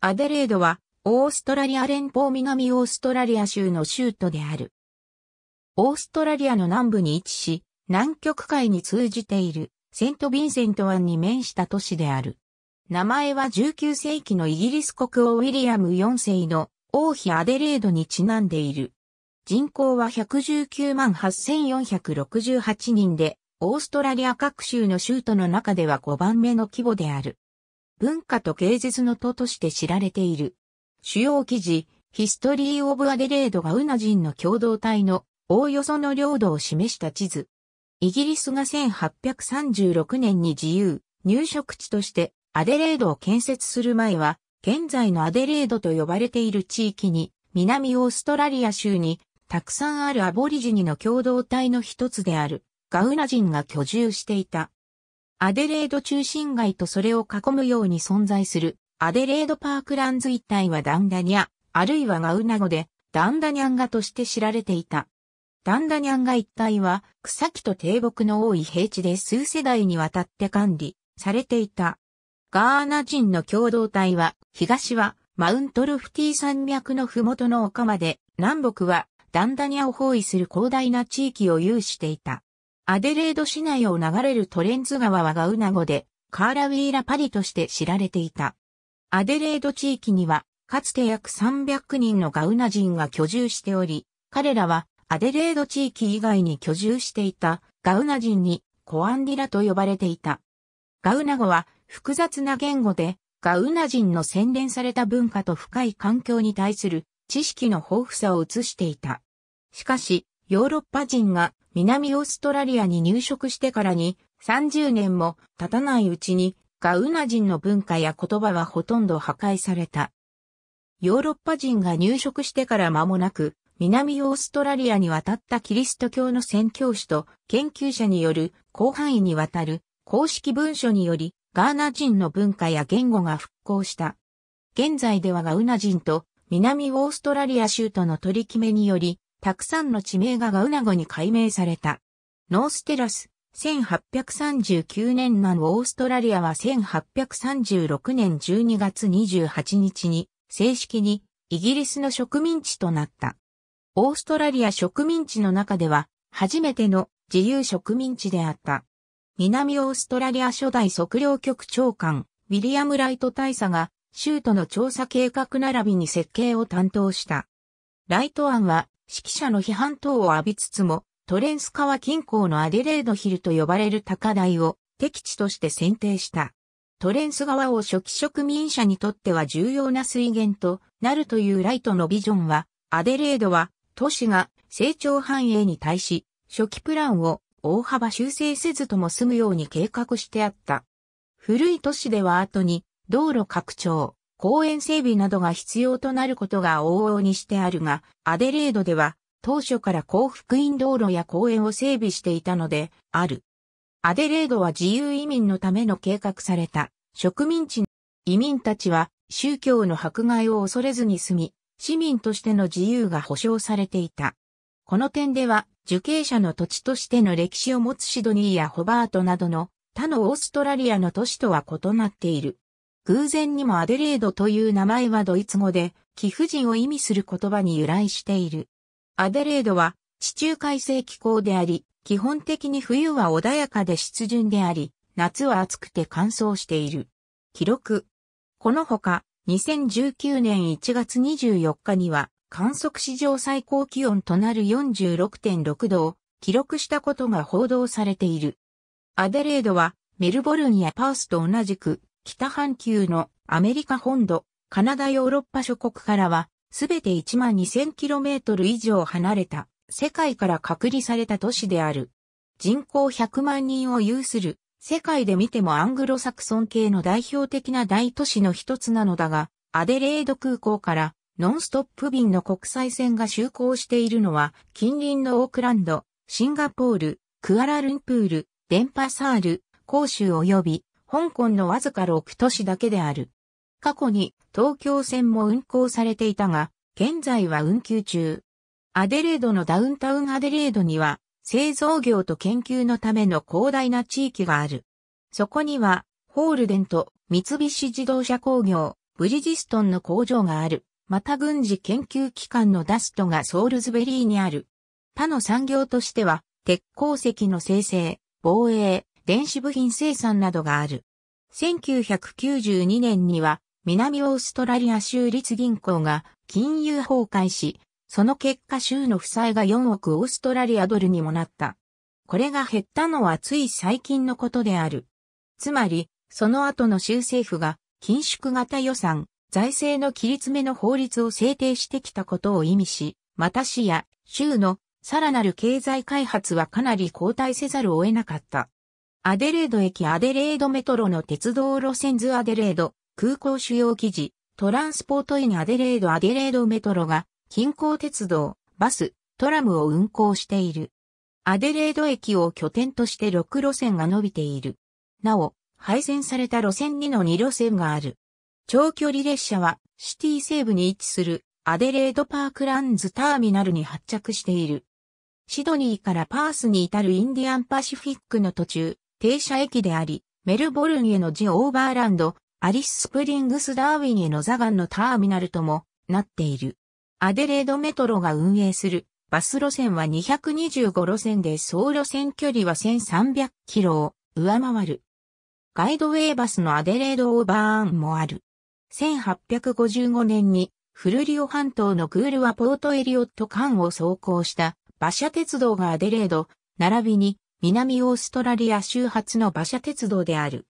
アデレードは、オーストラリア連邦南オーストラリア州の州都である。オーストラリアの南部に位置し、南極海に通じているセント・ヴィンセント湾に面した都市である。名前は19世紀のイギリス国王ウィリアム4世の王妃アデレードにちなんでいる。人口は119万8468人で、オーストラリア各州の州都の中では5番目の規模である。文化と芸術の都として知られている。主要記事、ヒストリー・オブ・アデレードがウナ人の共同体のおおよその領土を示した地図。イギリスが1836年に自由、入植地としてアデレードを建設する前は、現在のアデレードと呼ばれている地域に、南オーストラリア州に、たくさんあるアボリジニの共同体の一つである、ガウナ人が居住していた。アデレード中心街とそれを囲むように存在するアデレードパークランズ一帯はダンダニャ、あるいはガウナ語でダンダニャンガとして知られていた。ダンダニャンガ一帯は草木と低木の多い平地で数世代にわたって管理されていた。ガーナ人の共同体は東はマウントルフティ山脈のふもとの丘まで南北はダンダニャを包囲する広大な地域を有していた。アデレード市内を流れるトレンズ川はガウナ語で、カーラウィーラパリとして知られていた。アデレード地域には、かつて約300人のガウナ人が居住しており、彼らはアデレード地域以外に居住していたガウナ人にコアンディラと呼ばれていた。ガウナ語は複雑な言語で、ガウナ人の洗練された文化と深い環境に対する知識の豊富さを映していた。しかし、ヨーロッパ人が南オーストラリアに入植してからに30年も経たないうちにガウナ人の文化や言葉はほとんど破壊された。ヨーロッパ人が入植してから間もなく、南オーストラリアに渡ったキリスト教の宣教師と研究者による広範囲にわたる公式文書によりガーナ人の文化や言語が復興した。現在ではガウナ人と南オーストラリア州との取り決めによりたくさんの地名がガウナ語に改名された。ノーステラス、1839年南オーストラリアは1836年12月28日に正式にイギリスの植民地となった。オーストラリア植民地の中では初めての自由植民地であった。南オーストラリア初代測量局長官、ウィリアム・ライト大佐が州都の調査計画並びに設計を担当した。ライト案は指揮者の批判等を浴びつつも、トレンス川近郊のアデレードヒルと呼ばれる高台を敵地として選定した。トレンス川を初期植民者にとっては重要な水源となるというライトのビジョンは、アデレードは都市が成長繁栄に対し、初期プランを大幅修正せずとも済むように計画してあった。古い都市では後に道路拡張、公園整備などが必要となることが往々にしてあるが、アデレードでは当初から幸福院道路や公園を整備していたのである。アデレードは自由移民のための計画された植民地移民たちは宗教の迫害を恐れずに住み、市民としての自由が保障されていた。この点では、受刑者の土地としての歴史を持つシドニーやホバートなどの他のオーストラリアの都市とは異なっている。偶然にもアデレードという名前はドイツ語で、貴婦人を意味する言葉に由来している。アデレードは地中海性気候であり、基本的に冬は穏やかで湿潤であり、夏は暑くて乾燥している。記録。このほか、2019年1月24日には、観測史上最高気温となる46.6度を記録したことが報道されている。アデレードはメルボルンやパースと同じく北半球のアメリカ本土、カナダヨーロッパ諸国からは、すべて 12,000km 万以上離れた、世界から隔離された都市である。人口100万人を有する、世界で見てもアングロサクソン系の代表的な大都市の一つなのだが、アデレード空港からノンストップ便の国際線が就航しているのは、近隣のオークランド、シンガポール、クアラルンプール、デンパサール、広州及び香港のわずか6都市だけである。過去に東京線も運行されていたが、現在は運休中。アデレードのダウンタウンアデレードには、製造業と研究のための広大な地域がある。そこには、ホールデンと三菱自動車工業、ブリジストンの工場がある。また軍事研究機関のダストがソウルズベリーにある。他の産業としては、鉄鉱石の生成、防衛、電子部品生産などがある。1992年には南オーストラリア州立銀行が金融崩壊し、その結果州の負債が4億オーストラリアドルにもなった。これが減ったのはつい最近のことである。つまり、その後の州政府が緊縮型予算、財政の切り詰めの法律を制定してきたことを意味し、また市や州のさらなる経済開発はかなり後退せざるを得なかった。アデレード駅アデレードメトロの鉄道路線図アデレード、空港主要記事、トランスポートインアデレードアデレードメトロが、近郊鉄道、バス、トラムを運行している。アデレード駅を拠点として6路線が伸びている。なお、配線された路線2の2路線がある。長距離列車はシティ西部に位置するアデレードパークランズターミナルに発着している。シドニーからパースに至るインディアンパシフィックの途中、停車駅であり、メルボルンへのジオーバーランド、アリススプリングスダーウィンへのザガンのターミナルともなっている。アデレードメトロが運営するバス路線は225路線で総路線距離は1300キロを上回る。ガイドウェイバスのアデレードオーバーンもある。1855年にフルリオ半島のクールはポートエリオット間を走行した馬車鉄道がアデレード、並びに南オーストラリア州発の馬車鉄道である。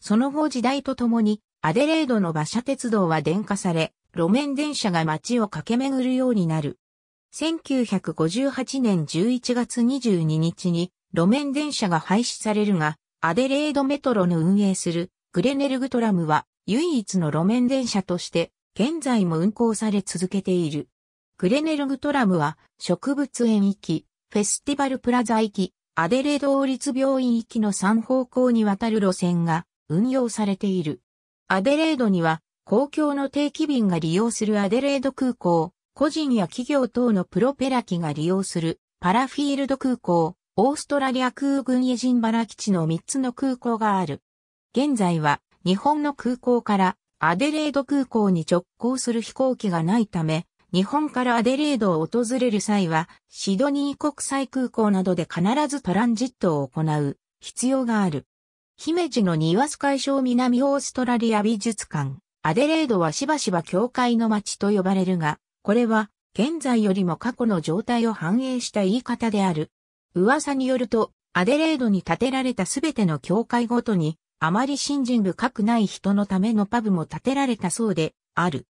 その後時代とともに、アデレードの馬車鉄道は電化され、路面電車が街を駆け巡るようになる。1958年11月22日に路面電車が廃止されるが、アデレードメトロの運営するグレネルグトラムは唯一の路面電車として現在も運行され続けている。グレネルグトラムは植物園行き、フェスティバルプラザ行き、アデレ同立病院行きの3方向にわたる路線が運用されている。アデレードには公共の定期便が利用するアデレード空港、個人や企業等のプロペラ機が利用するパラフィールド空港、オーストラリア空軍エジンバラ基地の3つの空港がある。現在は日本の空港からアデレード空港に直行する飛行機がないため、日本からアデレードを訪れる際は、シドニー国際空港などで必ずトランジットを行う必要がある。姫路の庭ス海省南オーストラリア美術館、アデレードはしばしば教会の街と呼ばれるが、これは現在よりも過去の状態を反映した言い方である。噂によると、アデレードに建てられたすべての教会ごとに、あまり信心深くない人のためのパブも建てられたそうである。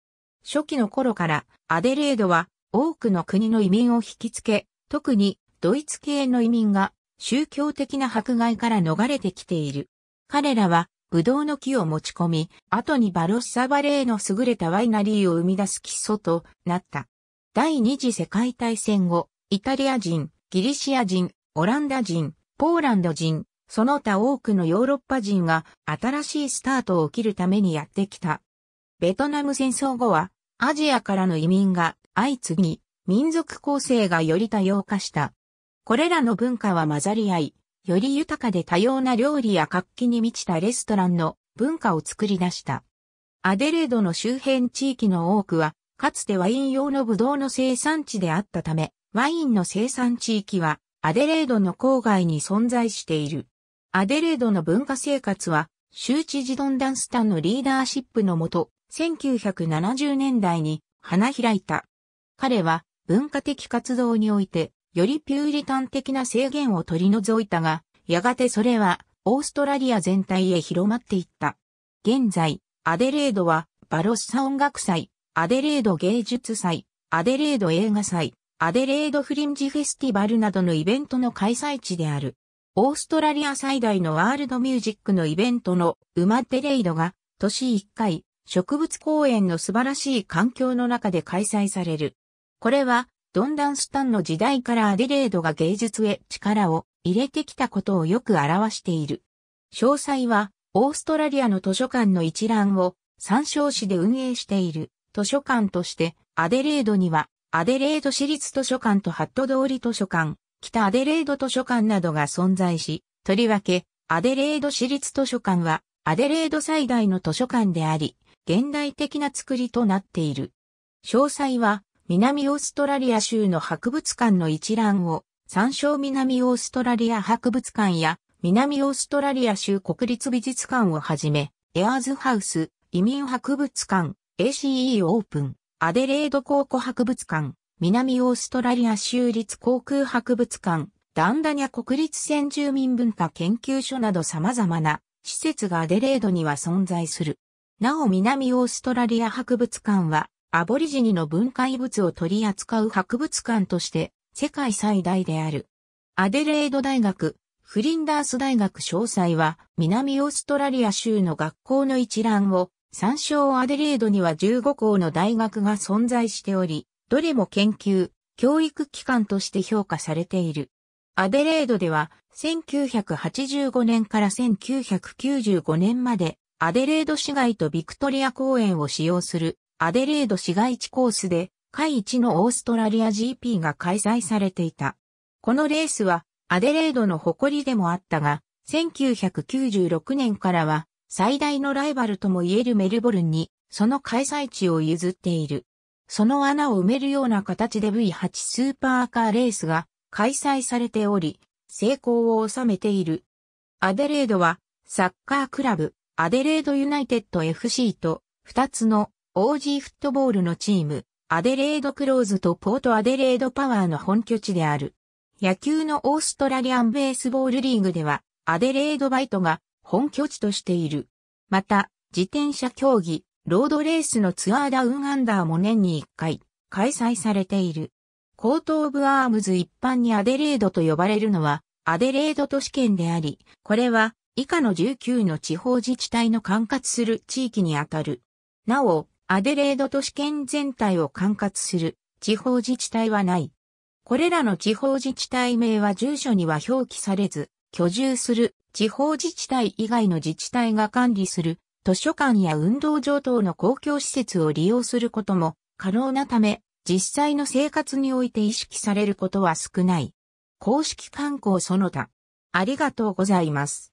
初期の頃からアデレードは多くの国の移民を引きつけ、特にドイツ系の移民が宗教的な迫害から逃れてきている。彼らはブドウの木を持ち込み、後にバロッサバレーの優れたワイナリーを生み出す基礎となった。第二次世界大戦後、イタリア人、ギリシア人、オランダ人、ポーランド人、その他多くのヨーロッパ人が新しいスタートを切るためにやってきた。ベトナム戦争後はアジアからの移民が相次ぎ、民族構成がより多様化した。これらの文化は混ざり合い、より豊かで多様な料理や活気に満ちたレストランの文化を作り出した。アデレードの周辺地域の多くは、かつてワイン用のブドウの生産地であったため、ワインの生産地域はアデレードの郊外に存在している。アデレードの文化生活は、州知事ドンダンスタンのリーダーシップのもと、1970年代に花開いた。彼は文化的活動においてよりピューリタン的な制限を取り除いたが、やがてそれはオーストラリア全体へ広まっていった。現在、アデレードはバロッサ音楽祭、アデレード芸術祭、アデレード映画祭、アデレードフリンジフェスティバルなどのイベントの開催地である。オーストラリア最大のワールドミュージックのイベントのウマデレイドが、年1回、植物公園の素晴らしい環境の中で開催される。これは、ドンダンスタンの時代からアデレードが芸術へ力を入れてきたことをよく表している。詳細は、オーストラリアの図書館の一覧を参照市で運営している図書館として、アデレードには、アデレード市立図書館とハット通り図書館、北アデレード図書館などが存在し、とりわけ、アデレード市立図書館は、アデレード最大の図書館であり、現代的な作りとなっている。詳細は南オーストラリア州の博物館の一覧を参照南オーストラリア博物館や南オーストラリア州国立美術館をはじめ、エアーズハウス、移民博物館、ACE オープン、アデレード考古博物館、南オーストラリア州立航空博物館、ダンダニャ国立先住民文化研究所など様々な施設がアデレードには存在する。なお南オーストラリア博物館は、アボリジニの文化遺物を取り扱う博物館として、世界最大である。アデレード大学、フリンダース大学詳細は、南オーストラリア州の学校の一覧を、参照アデレードには15校の大学が存在しており、どれも研究、教育機関として評価されている。アデレードでは、1985年から1995年まで、アデレード市街とビクトリア公園を使用するアデレード市街地コースで、下一のオーストラリア GP が開催されていた。このレースはアデレードの誇りでもあったが、1996年からは最大のライバルとも言えるメルボルンにその開催地を譲っている。その穴を埋めるような形で V8 スーパーカーレースが開催されており、成功を収めている。アデレードはサッカークラブ、アデレードユナイテッド FC と、2つの OG フットボールのチーム、アデレードクローズとポートアデレードパワーの本拠地である。野球のオーストラリアンベースボールリーグでは、アデレードバイトが本拠地としている。また、自転車競技、ロードレースのツアーダウンアンダーも年に1回開催されている。コートオブアームズ一般にアデレードと呼ばれるのはアデレード都市圏であり、これは以下の19の地方自治体の管轄する地域にあたる。なお、アデレード都市圏全体を管轄する地方自治体はない。これらの地方自治体名は住所には表記されず、居住する地方自治体以外の自治体が管理する図書館や運動場等の公共施設を利用することも可能なため、実際の生活において意識されることは少ない。公式観光その他。ありがとうございます。